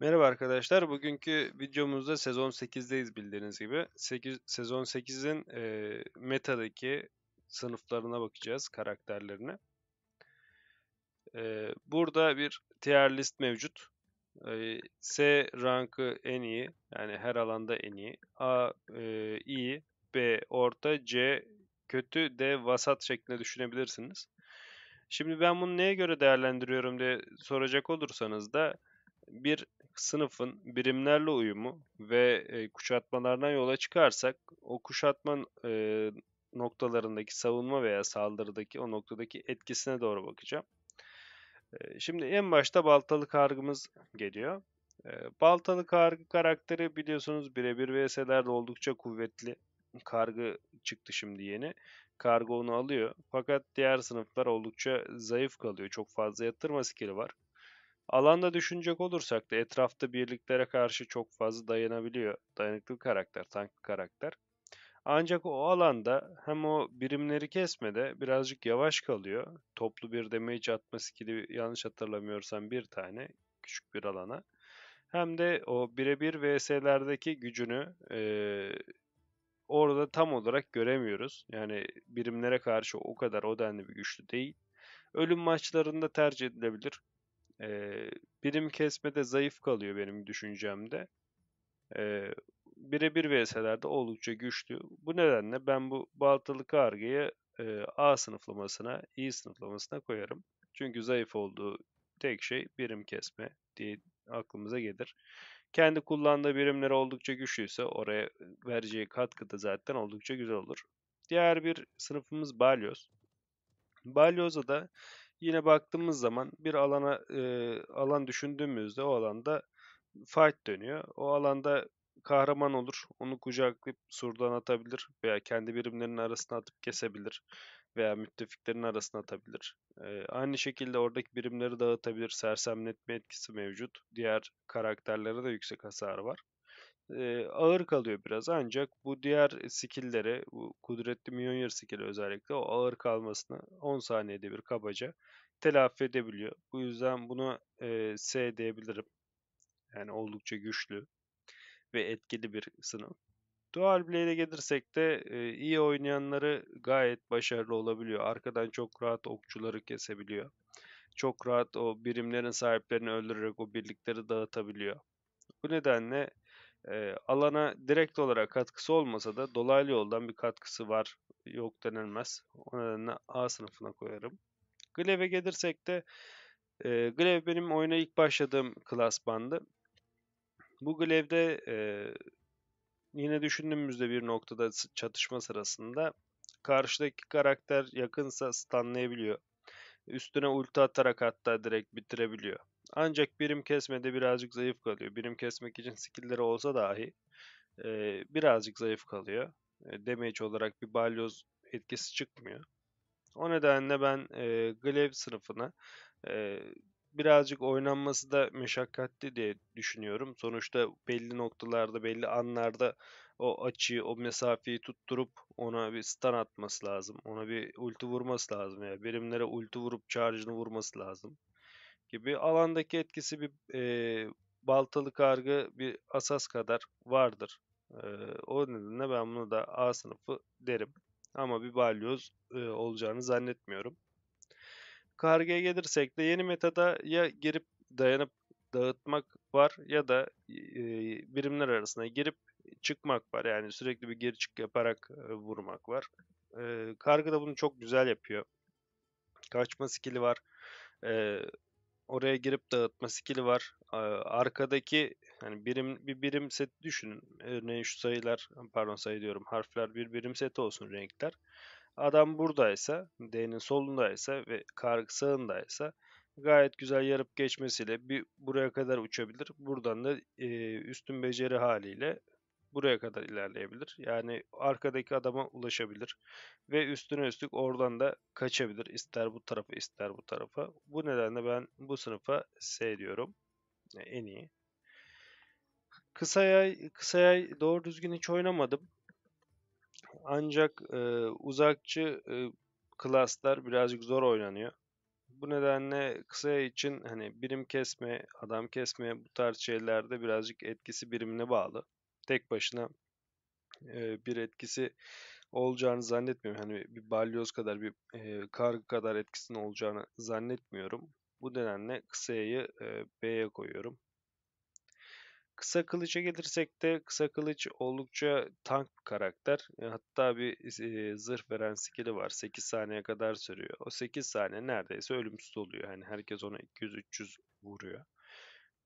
Merhaba arkadaşlar. Bugünkü videomuzda sezon 8'deyiz bildiğiniz gibi. 8, sezon 8'in e, metadaki sınıflarına bakacağız, karakterlerine. E, burada bir tier list mevcut. E, S rankı en iyi, yani her alanda en iyi. A e, iyi, B orta, C kötü, D vasat şeklinde düşünebilirsiniz. Şimdi ben bunu neye göre değerlendiriyorum diye soracak olursanız da bir sınıfın birimlerle uyumu ve e, kuşatmalardan yola çıkarsak o kuşatma e, noktalarındaki savunma veya saldırıdaki o noktadaki etkisine doğru bakacağım. E, şimdi en başta baltalı kargımız geliyor. E, baltalı kargı karakteri biliyorsunuz birebir vs'lerde oldukça kuvvetli. Kargı çıktı şimdi yeni. Kargo onu alıyor. Fakat diğer sınıflar oldukça zayıf kalıyor. Çok fazla yatırma skili var. Alanda düşünecek olursak da etrafta birliklere karşı çok fazla dayanabiliyor. Dayanıklı karakter, tank karakter. Ancak o alanda hem o birimleri kesmede birazcık yavaş kalıyor. Toplu bir damage atma skill'i yanlış hatırlamıyorsam bir tane küçük bir alana. Hem de o birebir vs'lerdeki gücünü e, orada tam olarak göremiyoruz. Yani birimlere karşı o kadar o denli bir güçlü değil. Ölüm maçlarında tercih edilebilir. Ee, birim kesmede zayıf kalıyor benim düşüncemde. Ee, birebir VS'lerde oldukça güçlü. Bu nedenle ben bu baltalı kargayı e, A sınıflamasına, İ sınıflamasına koyarım. Çünkü zayıf olduğu tek şey birim kesme diye aklımıza gelir. Kendi kullandığı birimler oldukça güçlüyse oraya vereceği katkı da zaten oldukça güzel olur. Diğer bir sınıfımız balyoz. Balyoz'a da Yine baktığımız zaman bir alana e, alan düşündüğümüzde o alanda fight dönüyor. O alanda kahraman olur. Onu kucaklayıp surdan atabilir veya kendi birimlerinin arasına atıp kesebilir veya müttefiklerin arasına atabilir. Ee, aynı şekilde oradaki birimleri dağıtabilir. Sersemletme etkisi mevcut. Diğer karakterlere de yüksek hasar var. Ee, ağır kalıyor biraz ancak bu diğer skill'lere, bu kudretli Mjolnir skill'i özellikle o ağır kalmasını 10 saniyede bir kabaca telafi edebiliyor. Bu yüzden bunu e, S diyebilirim. Yani oldukça güçlü ve etkili bir sınıf. Dual Blade'e gelirsek de e, iyi oynayanları gayet başarılı olabiliyor. Arkadan çok rahat okçuları kesebiliyor. Çok rahat o birimlerin sahiplerini öldürerek o birlikleri dağıtabiliyor. Bu nedenle e, alana direkt olarak katkısı olmasa da dolaylı yoldan bir katkısı var yok denilmez. O nedenle A sınıfına koyarım. Glaive'e gelirsek de e, Glaive benim oyuna ilk başladığım klas bandı. Bu Glaive'de e, yine düşündüğümüzde bir noktada çatışma sırasında karşıdaki karakter yakınsa stunlayabiliyor. Üstüne ulti atarak hatta direkt bitirebiliyor. Ancak birim kesmede birazcık zayıf kalıyor. Birim kesmek için skillleri olsa dahi e, birazcık zayıf kalıyor. E, damage olarak bir balyoz etkisi çıkmıyor. O nedenle ben e, Glaive sınıfını e, birazcık oynanması da meşakkatli diye düşünüyorum. Sonuçta belli noktalarda, belli anlarda o açıyı, o mesafeyi tutturup ona bir stun atması lazım. Ona bir ulti vurması lazım. Yani birimlere ulti vurup charge'ını vurması lazım gibi. Alandaki etkisi bir e, baltalı kargı bir asas kadar vardır. E, o nedenle ben bunu da A sınıfı derim. Ama bir balyoz e, olacağını zannetmiyorum. Kargaya gelirsek de yeni metada ya girip dayanıp dağıtmak var ya da e, birimler arasına girip çıkmak var. Yani sürekli bir geri çık yaparak e, vurmak var. E, kargı da bunu çok güzel yapıyor. Kaçma skili var. E, oraya girip dağıtma skili var. E, arkadaki Hani birim bir birim set düşünün. Örneğin şu sayılar pardon sayı diyorum harfler bir birim seti olsun renkler. Adam buradaysa, D'nin solundaysa ve karg sağındaysa gayet güzel yarıp geçmesiyle bir buraya kadar uçabilir. Buradan da e, üstün beceri haliyle buraya kadar ilerleyebilir. Yani arkadaki adama ulaşabilir ve üstüne üstlük oradan da kaçabilir. İster bu tarafa ister bu tarafa. Bu nedenle ben bu sınıfa S diyorum. En iyi. Kısaya, kısaya doğru düzgün hiç oynamadım. Ancak e, uzakçı e, klaslar birazcık zor oynanıyor. Bu nedenle kısaya için hani birim kesme, adam kesme bu tarz şeylerde birazcık etkisi birimine bağlı. Tek başına e, bir etkisi olacağını zannetmiyorum. Hani bir balyoz kadar bir e, kargı kadar etkisinin olacağını zannetmiyorum. Bu nedenle kısayı e, B'ye koyuyorum. Kısa Kılıç'a gelirsek de Kısa Kılıç oldukça tank bir karakter. E, hatta bir e, zırh veren skill'i var. 8 saniye kadar sürüyor. O 8 saniye neredeyse ölümsüz oluyor. Yani herkes ona 200-300 vuruyor.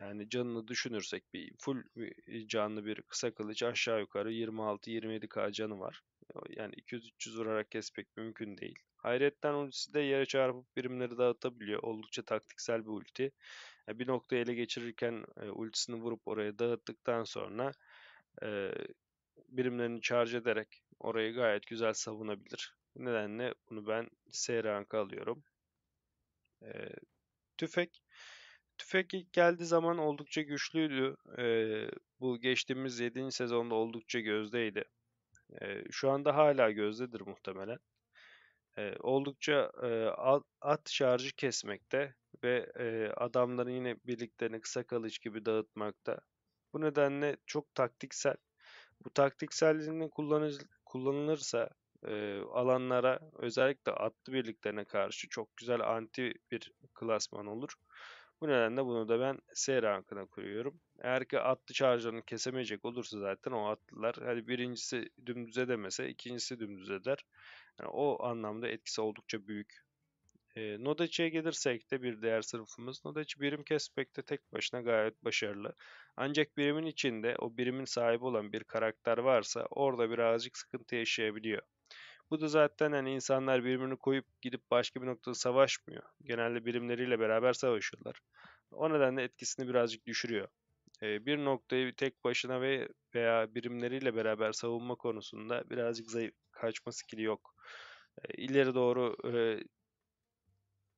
Yani canını düşünürsek bir full e, canlı bir kısa kılıç aşağı yukarı 26-27k canı var. E, yani 200-300 vurarak kesmek mümkün değil. Hayretten ultisi de yere çarpıp birimleri dağıtabiliyor. Oldukça taktiksel bir ulti. E, bir noktayı ele geçirirken e, ultisini vurup oraya dağıttıktan sonra e, birimlerini charge ederek orayı gayet güzel savunabilir. Bu nedenle bunu ben S rankı alıyorum. E, tüfek. Tüfek ilk geldiği zaman oldukça güçlüydü. bu geçtiğimiz 7. sezonda oldukça gözdeydi. şu anda hala gözdedir muhtemelen e, oldukça e, at şarjı kesmekte ve e, adamların yine birliklerini hani kısa kalıcı gibi dağıtmakta. Bu nedenle çok taktiksel. Bu taktikselliğini kullanır, kullanılırsa e, alanlara özellikle atlı birliklerine karşı çok güzel anti bir klasman olur. Bu nedenle bunu da ben S rankına koyuyorum. Eğer ki atlı charger'ını kesemeyecek olursa zaten o atlılar hani birincisi dümdüz edemese ikincisi dümdüz eder. Yani o anlamda etkisi oldukça büyük. E, Nodaç'e gelirsek de bir değer sınıfımız. Nodeci birim kesmekte tek başına gayet başarılı. Ancak birimin içinde o birimin sahibi olan bir karakter varsa orada birazcık sıkıntı yaşayabiliyor. Bu da zaten hani insanlar birbirini koyup gidip başka bir noktada savaşmıyor. Genelde birimleriyle beraber savaşıyorlar. O nedenle etkisini birazcık düşürüyor. Bir noktayı tek başına ve veya birimleriyle beraber savunma konusunda birazcık zayıf, kaçma skili yok. İleri doğru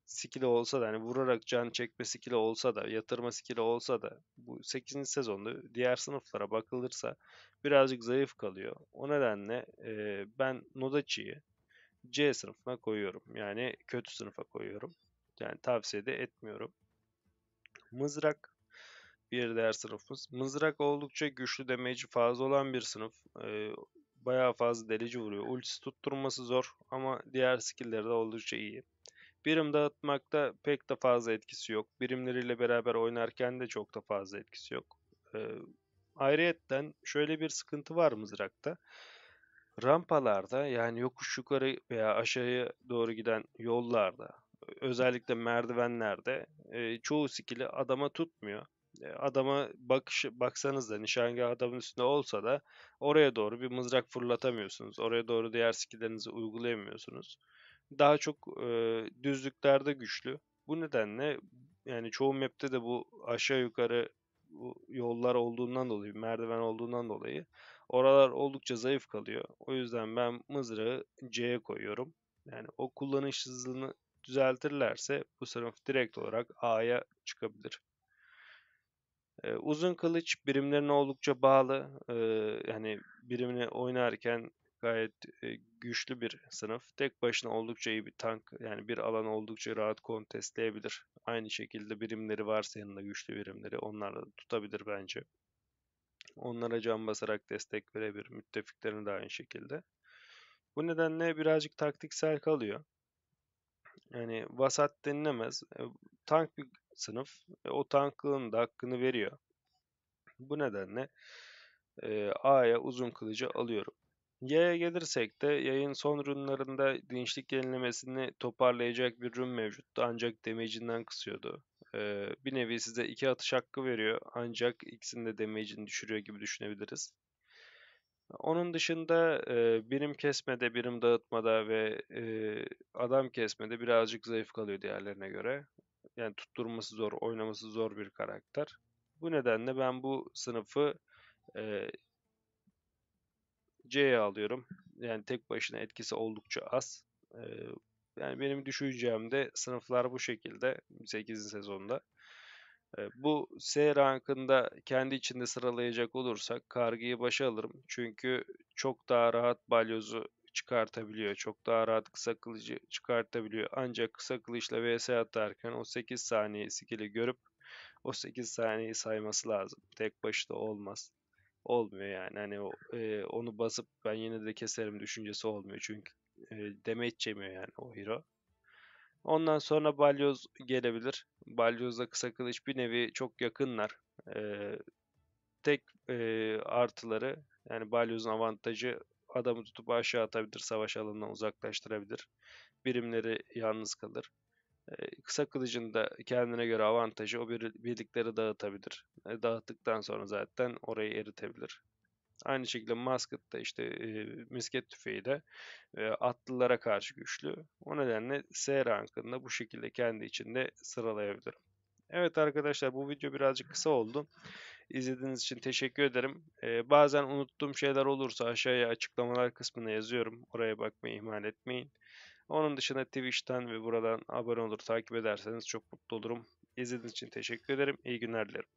skill'i olsa da hani vurarak can çekme skill'i olsa da yatırma skill'i olsa da bu 8. sezonda diğer sınıflara bakılırsa birazcık zayıf kalıyor. O nedenle e, ben Nodachi'yi C sınıfına koyuyorum. Yani kötü sınıfa koyuyorum. Yani tavsiye de etmiyorum. Mızrak bir diğer sınıfımız. Mızrak oldukça güçlü demeci fazla olan bir sınıf. E, bayağı fazla delici vuruyor. Ultisi tutturması zor ama diğer skill'leri de oldukça iyi. Birim dağıtmakta pek de fazla etkisi yok. Birimleriyle beraber oynarken de çok da fazla etkisi yok. Ee, ayrıyetten şöyle bir sıkıntı var mızrakta. Rampalarda yani yokuş yukarı veya aşağıya doğru giden yollarda özellikle merdivenlerde e, çoğu skill'i adama tutmuyor. E, adama bakış, baksanız da nişangah adamın üstünde olsa da oraya doğru bir mızrak fırlatamıyorsunuz. Oraya doğru diğer skill'lerinizi uygulayamıyorsunuz daha çok e, düzlüklerde güçlü. Bu nedenle yani çoğu map'te de bu aşağı yukarı bu yollar olduğundan dolayı, merdiven olduğundan dolayı oralar oldukça zayıf kalıyor. O yüzden ben mızrağı C'ye koyuyorum. Yani o kullanış hızını düzeltirlerse bu sınıf direkt olarak A'ya çıkabilir. Ee, uzun kılıç birimlerine oldukça bağlı. Ee, yani birimini oynarken gayet e, güçlü bir sınıf. Tek başına oldukça iyi bir tank yani bir alan oldukça rahat kontestleyebilir. Aynı şekilde birimleri varsa yanında güçlü birimleri onlarla tutabilir bence. Onlara can basarak destek verebilir. Müttefiklerini de aynı şekilde. Bu nedenle birazcık taktiksel kalıyor. Yani vasat denilemez. E, tank bir sınıf. E, o tanklığın da hakkını veriyor. Bu nedenle e, A'ya uzun kılıcı alıyorum. Y'ye gelirsek de yayın son runlarında dinçlik yenilemesini toparlayacak bir run mevcuttu ancak damage'inden kısıyordu. Ee, bir nevi size iki atış hakkı veriyor ancak ikisini de damage'ini düşürüyor gibi düşünebiliriz. Onun dışında e, birim kesmede, birim dağıtmada ve e, adam kesmede birazcık zayıf kalıyor diğerlerine göre. Yani tutturması zor, oynaması zor bir karakter. Bu nedenle ben bu sınıfı e, C'ye alıyorum. Yani tek başına etkisi oldukça az. Ee, yani benim düşüncemde sınıflar bu şekilde 8. sezonda. Ee, bu S rankında kendi içinde sıralayacak olursak kargıyı başa alırım. Çünkü çok daha rahat balyozu çıkartabiliyor. Çok daha rahat kısa kılıcı çıkartabiliyor. Ancak kısa kılıçla vs atarken o 8 saniye skill'i görüp o 8 saniyeyi sayması lazım. Tek başına olmaz olmuyor yani. Hani o, e, onu basıp ben yine de keserim düşüncesi olmuyor. Çünkü e, damage yemiyor yani o hero. Ondan sonra balyoz gelebilir. Balyozla kısa kılıç bir nevi çok yakınlar. E, tek e, artıları yani balyozun avantajı adamı tutup aşağı atabilir, savaş alanından uzaklaştırabilir. Birimleri yalnız kalır kısa kılıcın da kendine göre avantajı o birlikleri dağıtabilir. E, dağıttıktan sonra zaten orayı eritebilir. Aynı şekilde Musket de işte e, misket tüfeği de atlılara karşı güçlü. O nedenle S rankında bu şekilde kendi içinde sıralayabilirim. Evet arkadaşlar bu video birazcık kısa oldu. İzlediğiniz için teşekkür ederim. Ee, bazen unuttuğum şeyler olursa aşağıya açıklamalar kısmına yazıyorum. Oraya bakmayı ihmal etmeyin. Onun dışında Twitch'ten ve buradan abone olur takip ederseniz çok mutlu olurum. İzlediğiniz için teşekkür ederim. İyi günler dilerim.